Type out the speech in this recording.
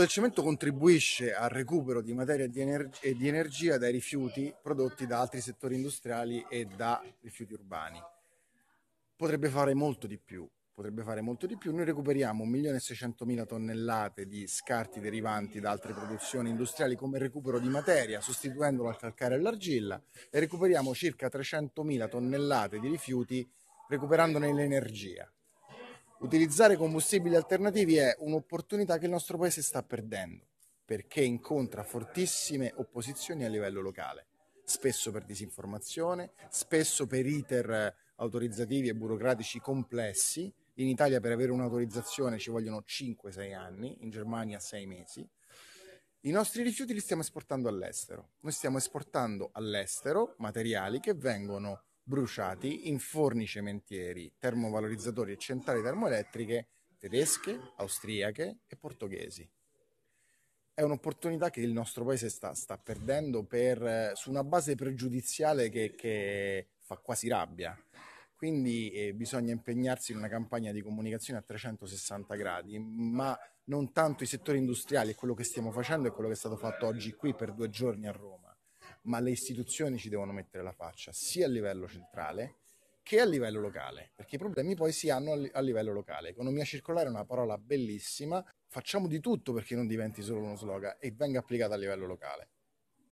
del cemento contribuisce al recupero di materia e di, energ- e di energia dai rifiuti prodotti da altri settori industriali e da rifiuti urbani. Potrebbe fare molto di più, potrebbe fare molto di più. Noi recuperiamo 1.600.000 tonnellate di scarti derivanti da altre produzioni industriali come recupero di materia, sostituendolo al calcare e all'argilla, e recuperiamo circa 300.000 tonnellate di rifiuti recuperandone l'energia. Utilizzare combustibili alternativi è un'opportunità che il nostro paese sta perdendo perché incontra fortissime opposizioni a livello locale, spesso per disinformazione, spesso per iter eh, autorizzativi e burocratici complessi. In Italia per avere un'autorizzazione ci vogliono 5-6 anni, in Germania 6 mesi. I nostri rifiuti li stiamo esportando all'estero. Noi stiamo esportando all'estero materiali che vengono bruciati in forni cementieri, termovalorizzatori e centrali termoelettriche tedesche, austriache e portoghesi. È un'opportunità che il nostro paese sta, sta perdendo per, su una base pregiudiziale che, che fa quasi rabbia. Quindi eh, bisogna impegnarsi in una campagna di comunicazione a 360 gradi, ma non tanto i settori industriali, è quello che stiamo facendo e quello che è stato fatto oggi qui per due giorni a Roma ma le istituzioni ci devono mettere la faccia sia a livello centrale che a livello locale, perché i problemi poi si hanno a livello locale. Economia circolare è una parola bellissima, facciamo di tutto perché non diventi solo uno slogan e venga applicata a livello locale.